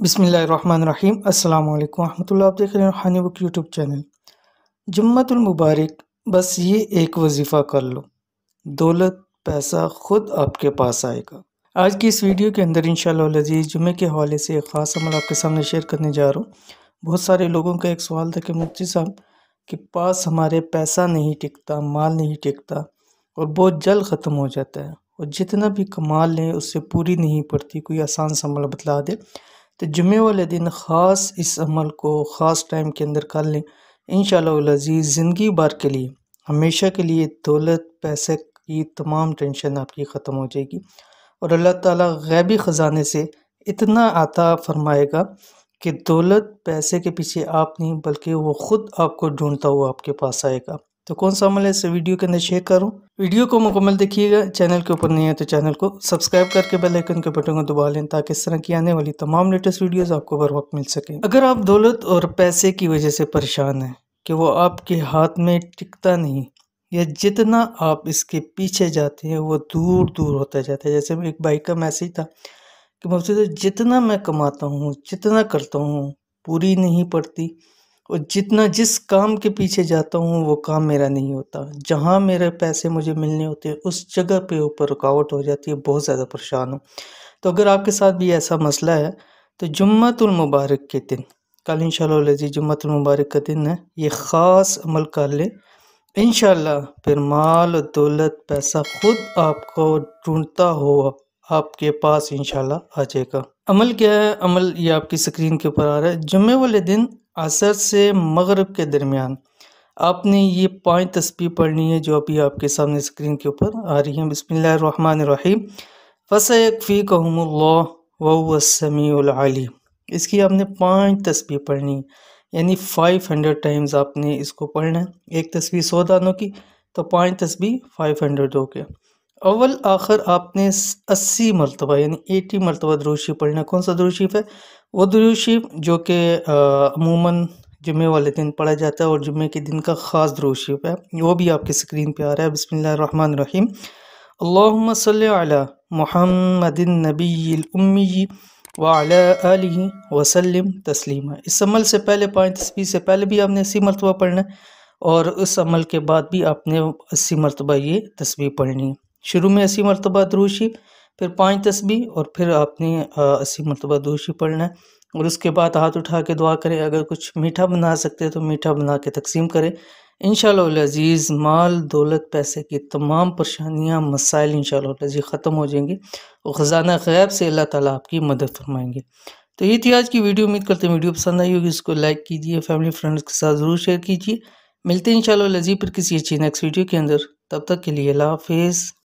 بسم اللہ الرحمن الرحیم السلام علیکم رہے رحمۃ اللہ بک یوٹیوب چینل جمعت المبارک بس یہ ایک وظیفہ کر لو دولت پیسہ خود آپ کے پاس آئے گا آج کی اس ویڈیو کے اندر انشاءاللہ اللہ لذیذ جمعے کے حوالے سے ایک خاص عمل آپ کے سامنے شیئر کرنے جا رہا ہوں بہت سارے لوگوں کا ایک سوال تھا کہ مفتی صاحب کے پاس ہمارے پیسہ نہیں ٹکتا مال نہیں ٹکتا اور بہت جلد ختم ہو جاتا ہے اور جتنا بھی کمال لیں اس سے پوری نہیں پڑتی کوئی آسان سمل بتلا دے تو جمعے والے دن خاص اس عمل کو خاص ٹائم کے اندر کر لیں انشاءاللہ العزیز اللہ زندگی بار کے لیے ہمیشہ کے لیے دولت پیسے کی تمام ٹینشن آپ کی ختم ہو جائے گی اور اللہ تعالیٰ غیبی خزانے سے اتنا عطا فرمائے گا کہ دولت پیسے کے پیچھے آپ نہیں بلکہ وہ خود آپ کو ڈھونڈتا ہوا آپ کے پاس آئے گا تو کون سا عمل ہے اسے ویڈیو کے اندر شیئر کروں ویڈیو کو مکمل دیکھیے گا چینل کے اوپر نہیں ہے تو چینل کو سبسکرائب کر کے بیل ایکن کے بٹن کو دبا لیں تاکہ اس طرح کی آنے والی تمام لیٹسٹ ویڈیوز آپ کو بر وقت مل سکیں اگر آپ دولت اور پیسے کی وجہ سے پریشان ہیں کہ وہ آپ کے ہاتھ میں ٹکتا نہیں یا جتنا آپ اس کے پیچھے جاتے ہیں وہ دور دور ہوتا جاتا ہے جیسے ایک بھائی کا میسیج تھا کہ جتنا میں کماتا ہوں جتنا کرتا ہوں پوری نہیں پڑتی جتنا جس کام کے پیچھے جاتا ہوں وہ کام میرا نہیں ہوتا جہاں میرے پیسے مجھے ملنے ہوتے ہیں اس جگہ پہ اوپر رکاوٹ ہو جاتی ہے بہت زیادہ پریشان ہوں تو اگر آپ کے ساتھ بھی ایسا مسئلہ ہے تو جمعت المبارک کے دن کل انشاءاللہ اللہ جی جمعت المبارک کا دن ہے یہ خاص عمل کر لیں انشاءاللہ پھر مال دولت پیسہ خود آپ کو ڈھونڈتا ہوا آپ کے پاس انشاءاللہ آ جائے گا عمل کیا ہے عمل یہ آپ کی سکرین کے اوپر آ رہا ہے جمعے والے دن عصر سے مغرب کے درمیان آپ نے یہ پانچ تسبیح پڑھنی ہے جو ابھی آپ کے سامنے اسکرین کے اوپر آ رہی ہیں بسم اللہ الرحمن الرحیم فصفی کو سمیع العلی اس کی آپ نے پانچ تسبیح پڑھنی یعنی فائیو ہنڈریڈ ٹائمز آپ نے اس کو پڑھنا ہے ایک تسبیح سو دانوں کی تو پانچ تسبیح فائیو ہنڈریڈ ہو کے اول آخر آپ نے اسی مرتبہ یعنی ایٹی مرتبہ دروشیف پڑھنا کون سا دروشی ہے وہ دروشی جو کہ عموماً جمعہ والے دن پڑھا جاتا ہے اور جمعہ کے دن کا خاص در ہے وہ بھی آپ کے سکرین پہ آ رہا ہے بسم اللہ الرحمن الرحیم اللہم صلی علی محمد النبی الامی وعلی آلہ وسلم تسلیم اس عمل سے پہلے پانچ تسبیح سے پہلے بھی آپ نے اسی مرتبہ پڑھنا ہے اور اس عمل کے بعد بھی آپ نے اسی مرتبہ یہ تسبیح پڑھنی ہے شروع میں اسی مرتبہ دروشی پھر پانچ تسبیح اور پھر آپ نے اسی مرتبہ دروشی پڑھنا ہے اور اس کے بعد ہاتھ اٹھا کے دعا کریں اگر کچھ میٹھا بنا سکتے تو میٹھا بنا کے تقسیم کریں انشاءاللہ شاء اللہ مال دولت پیسے کی تمام پریشانیاں مسائل انشاءاللہ شاء اللہ ختم ہو جائیں گے اور خزانہ غیب سے اللہ تعالیٰ آپ کی مدد فرمائیں گے تو یہ تھی آج کی ویڈیو امید کرتے ہیں ویڈیو پسند آئی ہوگی اس کو لائک کیجیے فیملی فرنڈز کے ساتھ ضرور شیئر کیجیے ملتے ہیں انشاءاللہ اللہ پر کسی اچھی نیکسٹ ویڈیو کے اندر تب تک کے لیے اللہ حافظ